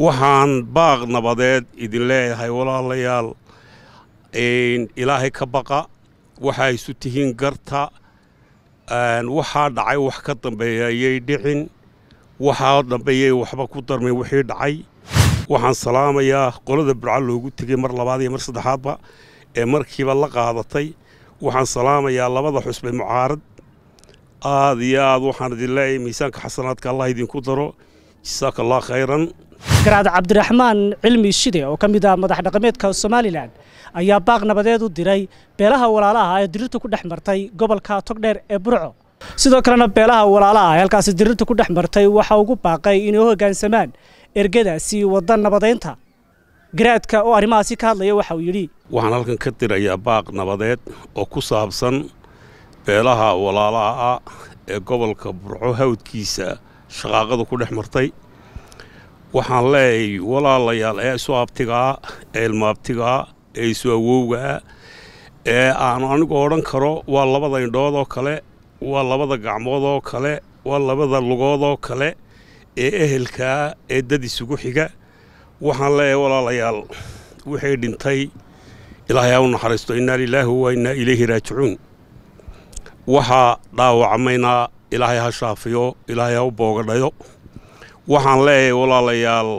waxaan baaq nabadeed idin leeyahay walaalayaal ilaahay ka baqa waxaa isu tihiin garta waxaa dhacay wax ka dambeeya ayay dhicin waxaa dambeeyay waxba ku darmay wixii dhacay waxaan salaamayaa qolada burca loogu tegey mar labaad iyo mar saddexaadba ee markiiba la qaadatay waxaan salaamayaa labada xusbay mucaarad aad iyo aad waxaan idin leeyahay miisaanka xasanaadka allah idinku daro jasaaka allah khayran garaad cabdiraxmaan cilmi shide oo ka mid ah madax dhaqameedka somalilan ayaa baaq nabadeed u diray beelaha walaalaha ee dirirta ku dhex martay gobolka togdheer ee burco sidoo kalena beelaha walaalaha ee halkaasi dirirta ku dhex martay waxaa ugu baaqay inay u hoggaansamaan ergadaasi wadda nabadaynta garaadka oo arrimahaasi ka hadlaya waxa uu yidhi waxaan halkan ka dirayaa baaq nabadeed oo ku saabsan beelaha walaalaha ah ee gobolka burco hawdkiisa shaqaaqada ku dhex martay waxaan leeyahay walaalayaal ee isu abtigaa ee ilmaabtigaa ee isu awowgaa ee aan anigu odhan karo waa labada indhood oo kale waa labada gacmood oo kale waa labada lugood oo kale ee ehelkaa ee dad isugu xiga waxaan leeyahay walaalayaal wixii dhintay ilaahay ha u naxariisto innaa lilaahi wa innaa ilayhi raajicuun waxaa dhaawacmaynaa ilaahay ha shaafiyo ilaahay ha u boogadhayo waxaan leeyahay walaalayaal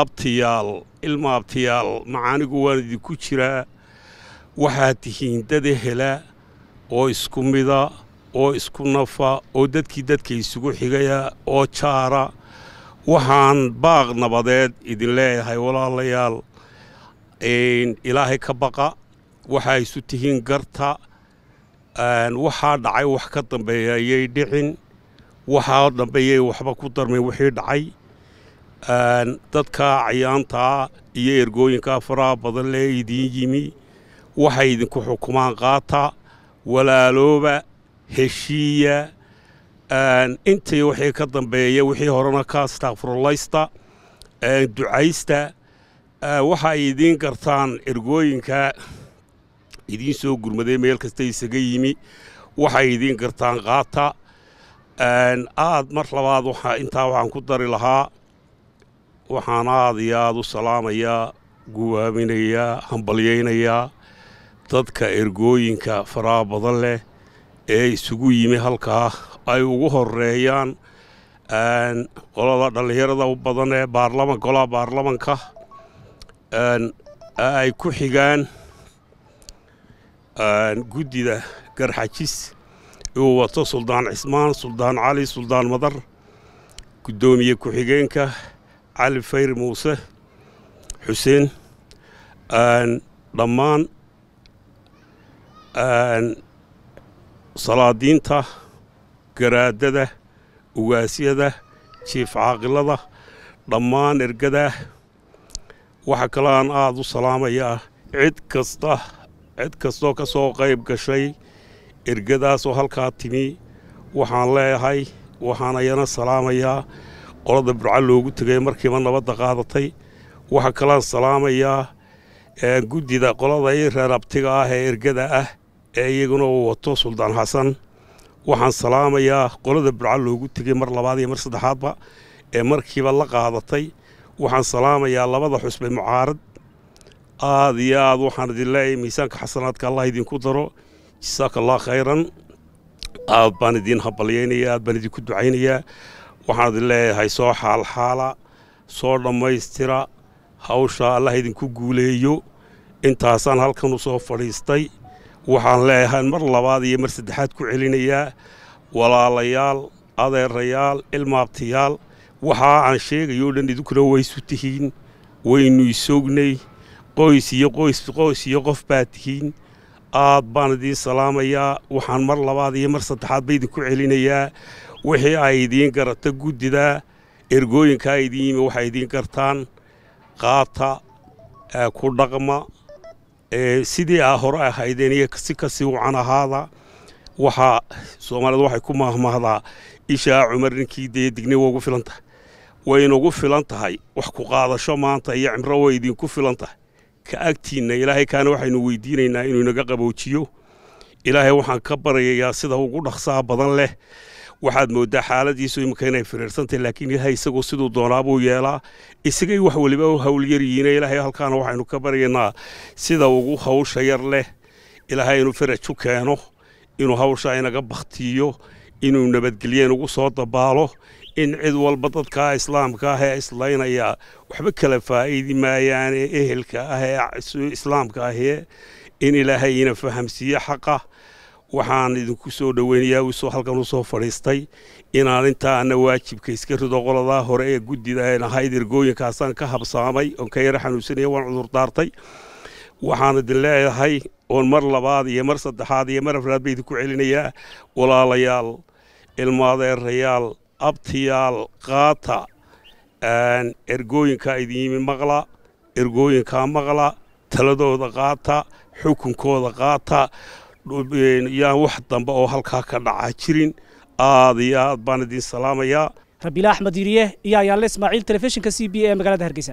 abtiyaal ilma abtiyaal macaanigu waan idinku jiraa waxaad tihiin dad ehela oo isku mida oo isku nafa oo dadkii dadka isugu xigaya oo jaara waxaan baaq nabadeed idin leeyahay walaalayaal ilaahay ka baqa waxaa isu tihiin garta waxaa dhacay wax ka dambeeya ayay dhicin waxaa dambeeyay waxba ku darmay wixii dhacay dadka cayaantaa iyo ergooyinkaa faraha badan lee idiin yimi waxay idinku xukumaan qaata walaalooba heshiiya intii wixii ka dambeeya wixii horena ka astaaqfurulaysta ducaysta ah, waxay idiin gartaan ergooyinkaa idiin soo gurmaday meel kasta isaga yimi waxay idiin gartaan qaata aad mar labaad waxa intaa waxaan ku dari lahaa waxaan aad iyo aada u salaamayaa guwaaminayaa hambalyaynayaa dadka ergooyinka faraha badan leh ee isugu yimi halkaa ay ugu horeeyaan qolada dhallinyarada badan ee baarlaman golaha baarlamanka ay ku xigaan guddida garxajis uu wato suldaan cismaan suldaan cali suldaan madar guddoomiye ku-xigeenka cali fayr muuse xuseen dhammaan salaadiinta garaadada ugaasyada jiif caaqilada dhammaan ergada waxa kale aan aada u salaamayaa cid kasta cid kastoo ka soo qayb gashay ergadaasoo halkaa timi waxaan leeyahay waxaan ayana salaamayaa qolada burca loogu tegay markiiba nabadda qaadatay waxa kalaan salaamayaa guddida qolada ii reerabtiga ah ee ergada ah ee iyaguna uu wato suldaan xasan waxaan salaamayaa qolada burca loogu tegay mar labaad iyo mar saddexaadba ee markiiba la qaadatay waxaan salaamayaa labada xusbe mucaarad aad iyo aad waxaan idin leeyahay miisaanka xasanaadka allah idinku daro jasaaka allah khayran aad baan idiin habalyaynayaa aad baan idinku ducaynayaa waxaan idin leeyahay soo xaalxaala soo dhammaystira hawsha allah idinku guuleeyo intaasaan halkan u soo fadhiistay waxaan leeyahay mar labaad iyo mar saddexaad ku celinayaa walaalayaal adeerayaal ilmaabtayaal waxaa aan sheegayo dhan idinkuna waysu tihiin waynu isognay qoys iyo qoys qoys iyo qof baa tihiin aad baan idiin salaamayaa waxaan mar labaad iyo mar saddexaad ba idinku celinayaa wixii ay idiin garata guddida ergooyinkaa idiin yimi waxay idiin gartaan qaata ku dhaqma sidii aa hore ahaydeen iyo si kasii wacan ahaada waxaa soomaalidu waxay ku maahmaahdaa ishaa cumar ninkii dee digni waa ugu filan tahay waynugu filan tahay wax ku qaadasho maanta iyo cimro way idiinku filan tahay ka agtiinna ilaahay kaana waxaynu weydiinaynaa inuu inaga qaboojiyo ilaahay waxaan ka baryayaa sida ugu dhaqsaha badan leh waxaad mooddaa xaaladiisu iminka inay firiirsantahy laakiin ilaahay isagoo siduu doonaabuu yeelaa isagay wax waliba u yar howlyaryihiina ilaahay halkaana waxaynu ka baryaynaa sida ugu hawsha yar leh ilaahay inuu faraj u keeno inuu hawshaa inaga bakhtiiyo inuu nabadgelyeen ugu soo dabaalo in cid walba dadkaa islaamka ah ee islaynaya waxba kala faa'iidi maayaane ehelka ah ee islaamka ahee in ilaahayina fahamsiiye xaqa waxaan idinku soo dhoweynayaa wiisoo halkan usoo fadhiistay inaan intaana waajibka iska rido qoladaa hore ee guddida een ahayd ergooyinkaasaan ka habsaamay oon ka yara xanuunsanaya waan cudurdaartay waxaan idin leedahay oon mar labaad iyo mar saddexaad iyo mar afraad ba idinku celinayaa walaalayaal ilmaadeerayaal abtiyaal qaata ergooyinkaa idin yimi maqla ergooyinkaa maqla taladooda qaata xukunkooda qaata yaan wax dambe oo halkaa ka dhaca jirin aad iyo aad baan idiin salaamayaa rabiila axmed yiriye iyo ayaanle ismaaciil telefishinka c b ee magaalada hargeysa